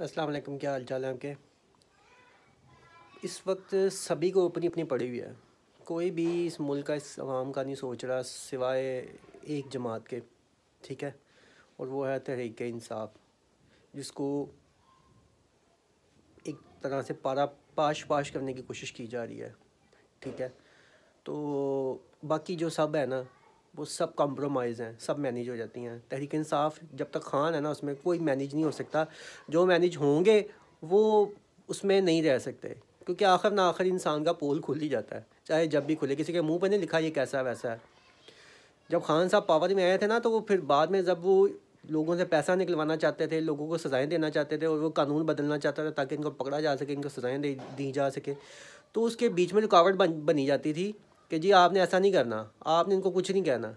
अस्सलाम वालेकुम क्या हाल चाल है आपके इस वक्त सभी को अपनी अपनी पड़ी हुई है कोई भी इस मुल्क का इस आवाम का नहीं सोच रहा सिवाय एक जमात के ठीक है और वो है तहरीक इंसाफ जिसको एक तरह से पारा पाश पाश करने की कोशिश की जा रही है ठीक है तो बाकी जो सब है ना वो सब कॉम्प्रोमाइज़ हैं सब मैनेज हो जाती हैं तहरीक इंसाफ जब तक खान है ना उसमें कोई मैनेज नहीं हो सकता जो मैनेज होंगे वो उसमें नहीं रह सकते क्योंकि आखिर ना आखिर इंसान का पोल खुल ही जाता है चाहे जब भी खुले किसी के मुंह पर नहीं लिखा ये कैसा वैसा है जब खान साहब पावर में आए थे ना तो वो फिर बाद में जब वो लोगों से पैसा निकलवाना चाहते थे लोगों को सज़ाएं देना चाहते थे और वो कानून बदलना चाहता था ताकि इनको पकड़ा जा सके इनको सज़ाएं दी जा सके तो उसके बीच में रुकावट बन बनी जाती थी कि जी आपने ऐसा नहीं करना आपने इनको कुछ नहीं कहना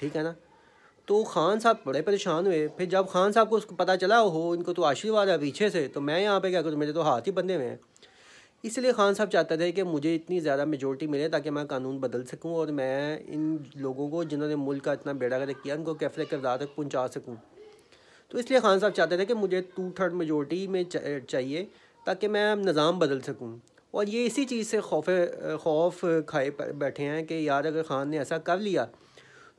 ठीक है ना तो खान साहब बड़े परेशान हुए फिर जब खान साहब को उसको पता चला हो इनको तो आशीर्वाद है पीछे से तो मैं यहाँ पे क्या करूँ मेरे तो हाथ ही बंधे हुए हैं इसलिए खान साहब चाहते थे कि मुझे इतनी ज़्यादा मेजोरिटी मिले ताकि मैं कानून बदल सकूँ और मैं इन लोगों को जिन्होंने मुल्क का इतना बेड़ा कर किया उनको कैफले किरदार तक पहुँचा सकूँ तो इसलिए खान साहब चाहते थे कि मुझे टू थर्ड मेजोरिटी में चाहिए ताकि मैं निज़ाम बदल सकूँ और ये इसी चीज़ से खौफ खौफ खाए बैठे हैं कि यार अगर ख़ान ने ऐसा कर लिया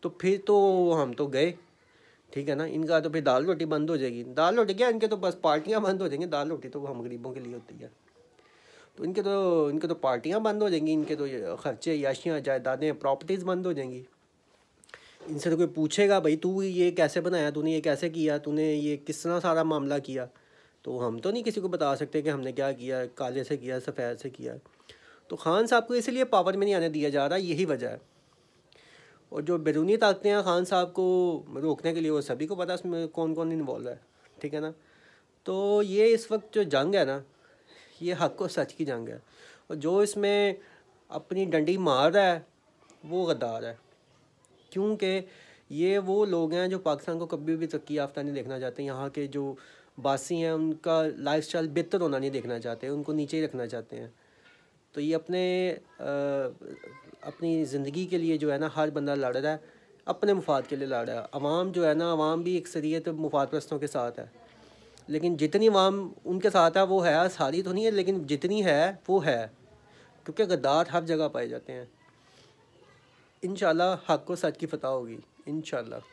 तो फिर तो हम तो गए ठीक है ना इनका तो फिर दाल रोटी बंद हो जाएगी दाल रोटी क्या इनके तो बस पार्टियाँ बंद हो जाएंगी दाल रोटी तो हम गरीबों के लिए होती है तो इनके तो इनके तो पार्टियाँ बंद हो जाएंगी इनके तो खर्चे याशियाँ जायदादें प्रॉपर्टीज़ बंद हो जाएंगी इनसे तो कोई पूछेगा भाई तू ये कैसे बनाया तूने ये कैसे किया तूने ये किस तरह सारा मामला किया तो हम तो नहीं किसी को बता सकते कि हमने क्या किया काले से किया सफ़ेद से किया तो खान साहब को इसलिए पावर में नहीं आने दिया जा रहा यही वजह है और जो बैरूनी ताकतें हैं खान साहब को रोकने के लिए वो सभी को पता है उसमें कौन कौन इन्वॉल्व है ठीक है ना तो ये इस वक्त जो जंग है ना ये हक और सच की जंग है और जो इसमें अपनी डंडी मार रहा है वो गद्दार है क्योंकि ये वो लोग हैं जो पाकिस्तान को कभी भी तरक्की याफ्ता नहीं देखना चाहते यहाँ के जो बासी हैं उनका लाइफ स्टाइल बेहतर होना नहीं देखना चाहते उनको नीचे ही रखना चाहते हैं तो ये अपने आ, अपनी ज़िंदगी के लिए जो है ना हर बंदा लड़ रहा है अपने मुफाद के लिए लड़ रहा है अवाम जो है ना आवाम भी अक्सरियत मुफाद प्रस्तों के साथ है लेकिन जितनी आवाम उनके साथ है वो है सारी तो नहीं है लेकिन जितनी है वो है क्योंकि गद्दार हर जगह पाए जाते हैं इन हक को सच की फतह होगी इन